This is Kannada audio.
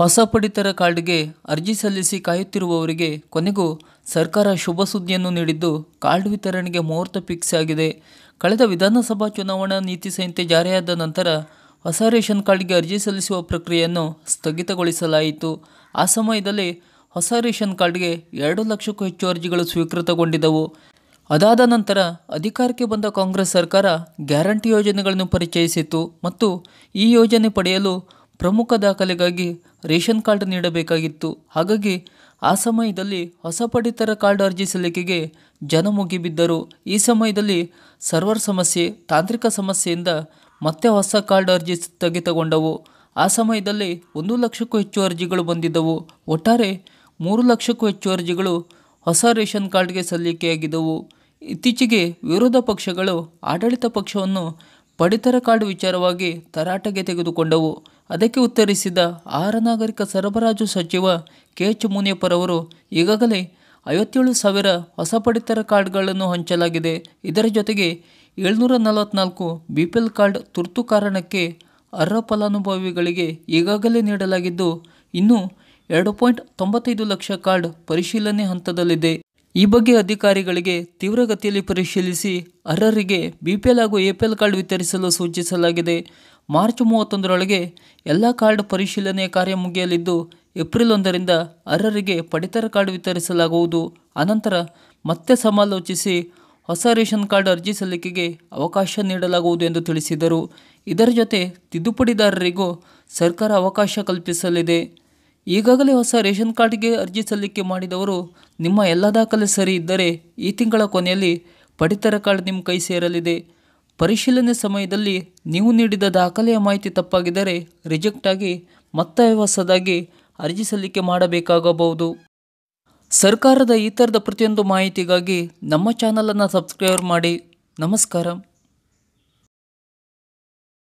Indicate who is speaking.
Speaker 1: ಹೊಸ ಪಡಿತರ ಕಾರ್ಡ್ಗೆ ಅರ್ಜಿ ಸಲ್ಲಿಸಿ ಕಾಯುತ್ತಿರುವವರಿಗೆ ಕೊನೆಗೂ ಸರ್ಕಾರ ಶುಭ ಸುದ್ದಿಯನ್ನು ನೀಡಿದ್ದು ಕಾರ್ಡ್ ವಿತರಣೆಗೆ ಮುಹೂರ್ತ ಫಿಕ್ಸ್ ಆಗಿದೆ ಕಳೆದ ವಿಧಾನಸಭಾ ಚುನಾವಣಾ ನೀತಿ ಸಂಹಿತೆ ಜಾರಿಯಾದ ನಂತರ ಹೊಸ ರೇಷನ್ ಕಾರ್ಡ್ಗೆ ಅರ್ಜಿ ಸಲ್ಲಿಸುವ ಪ್ರಕ್ರಿಯೆಯನ್ನು ಸ್ಥಗಿತಗೊಳಿಸಲಾಯಿತು ಆ ಸಮಯದಲ್ಲಿ ಹೊಸ ರೇಷನ್ ಕಾರ್ಡ್ಗೆ ಎರಡು ಲಕ್ಷಕ್ಕೂ ಹೆಚ್ಚು ಅರ್ಜಿಗಳು ಸ್ವೀಕೃತಗೊಂಡಿದ್ದವು ಅದಾದ ನಂತರ ಅಧಿಕಾರಕ್ಕೆ ಬಂದ ಕಾಂಗ್ರೆಸ್ ಸರ್ಕಾರ ಗ್ಯಾರಂಟಿ ಯೋಜನೆಗಳನ್ನು ಪರಿಚಯಿಸಿತು ಮತ್ತು ಈ ಯೋಜನೆ ಪಡೆಯಲು ಪ್ರಮುಖ ದಾಖಲೆಗಾಗಿ ರೇಷನ್ ಕಾರ್ಡ್ ನೀಡಬೇಕಾಗಿತ್ತು ಹಾಗಾಗಿ ಆ ಸಮಯದಲ್ಲಿ ಹೊಸ ಪಡಿತರ ಕಾರ್ಡ್ ಅರ್ಜಿ ಸಲ್ಲಿಕೆಗೆ ಜನ ಮುಗಿಬಿದ್ದರು ಈ ಸಮಯದಲ್ಲಿ ಸರ್ವರ್ ಸಮಸ್ಯೆ ತಾಂತ್ರಿಕ ಸಮಸ್ಯೆಯಿಂದ ಮತ್ತೆ ಹೊಸ ಕಾರ್ಡ್ ಅರ್ಜಿ ಸ್ಥಗಿತಗೊಂಡವು ಆ ಸಮಯದಲ್ಲಿ ಒಂದು ಲಕ್ಷಕ್ಕೂ ಹೆಚ್ಚು ಅರ್ಜಿಗಳು ಬಂದಿದ್ದವು ಒಟ್ಟಾರೆ ಮೂರು ಲಕ್ಷಕ್ಕೂ ಹೆಚ್ಚು ಅರ್ಜಿಗಳು ಹೊಸ ರೇಷನ್ ಕಾರ್ಡ್ಗೆ ಸಲ್ಲಿಕೆಯಾಗಿದ್ದವು ಇತ್ತೀಚೆಗೆ ವಿರೋಧ ಪಕ್ಷಗಳು ಆಡಳಿತ ಪಕ್ಷವನ್ನು ಪಡಿತರ ಕಾರ್ಡ್ ವಿಚಾರವಾಗಿ ತರಾಟೆಗೆ ತೆಗೆದುಕೊಂಡವು ಅದಕ್ಕೆ ಉತ್ತರಿಸಿದ ಆಹಾರ ನಾಗರಿಕ ಸರಬರಾಜು ಸಚಿವ ಕೆ ಎಚ್ ಅವರು ಈಗಾಗಲೇ ಐವತ್ತೇಳು ಸಾವಿರ ಹೊಸ ಪಡಿತರ ಕಾರ್ಡ್ಗಳನ್ನು ಹಂಚಲಾಗಿದೆ ಇದರ ಜೊತೆಗೆ ಏಳ್ನೂರ ನಲವತ್ನಾಲ್ಕು ಬಿ ಪಿ ಎಲ್ ಕಾರ್ಡ್ ತುರ್ತು ಕಾರಣಕ್ಕೆ ಅರ್ಹ ಫಲಾನುಭವಿಗಳಿಗೆ ಈಗಾಗಲೇ ನೀಡಲಾಗಿದ್ದು ಇನ್ನೂ ಎರಡು ಪಾಯಿಂಟ್ ತೊಂಬತ್ತೈದು ಲಕ್ಷ ಕಾರ್ಡ್ ಪರಿಶೀಲನೆ ಹಂತದಲ್ಲಿದೆ ಈ ಬಗ್ಗೆ ಅಧಿಕಾರಿಗಳಿಗೆ ತೀವ್ರಗತಿಯಲ್ಲಿ ಪರಿಶೀಲಿಸಿ ಅರ್ಹರಿಗೆ ಬಿ ಪಿ ಎಲ್ ಹಾಗೂ ಎ ಪಿ ಎಲ್ ಕಾರ್ಡ್ ವಿತರಿಸಲು ಸೂಚಿಸಲಾಗಿದೆ ಮಾರ್ಚ್ ಮೂವತ್ತೊಂದರೊಳಗೆ ಎಲ್ಲ ಕಾರ್ಡ್ ಪರಿಶೀಲನೆಯ ಕಾರ್ಯ ಮುಗಿಯಲಿದ್ದು ಏಪ್ರಿಲ್ ಒಂದರಿಂದ ಅರ್ಹರಿಗೆ ಪಡಿತರ ಕಾರ್ಡ್ ವಿತರಿಸಲಾಗುವುದು ಅನಂತರ ಮತ್ತೆ ಸಮಾಲೋಚಿಸಿ ಹೊಸ ರೇಷನ್ ಕಾರ್ಡ್ ಅರ್ಜಿ ಸಲ್ಲಿಕೆಗೆ ಅವಕಾಶ ನೀಡಲಾಗುವುದು ಎಂದು ತಿಳಿಸಿದರು ಇದರ ಜೊತೆ ತಿದ್ದುಪಡಿದಾರರಿಗೂ ಸರ್ಕಾರ ಅವಕಾಶ ಕಲ್ಪಿಸಲಿದೆ ಈಗಾಗಲೇ ಹೊಸ ರೇಷನ್ ಕಾರ್ಡ್ಗೆ ಅರ್ಜಿ ಸಲ್ಲಿಕೆ ಮಾಡಿದವರು ನಿಮ್ಮ ಎಲ್ಲ ದಾಖಲೆ ಸರಿ ಇದ್ದರೆ ಈ ತಿಂಗಳ ಕೊನೆಯಲ್ಲಿ ಪಡಿತರ ಕಾರ್ಡ್ ನಿಮ್ಮ ಕೈ ಸೇರಲಿದೆ ಪರಿಶೀಲನೆ ಸಮಯದಲ್ಲಿ ನೀವು ನೀಡಿದ ದಾಖಲೆಯ ಮಾಹಿತಿ ತಪ್ಪಾಗಿದ್ದರೆ ರಿಜೆಕ್ಟ್ ಆಗಿ ಮತ್ತೆ ಹೊಸದಾಗಿ ಅರ್ಜಿ ಸಲ್ಲಿಕೆ ಮಾಡಬೇಕಾಗಬಹುದು ಸರ್ಕಾರದ ಈ ಥರದ ಪ್ರತಿಯೊಂದು ಮಾಹಿತಿಗಾಗಿ ನಮ್ಮ ಚಾನಲನ್ನು ಸಬ್ಸ್ಕ್ರೈಬ್ ಮಾಡಿ ನಮಸ್ಕಾರ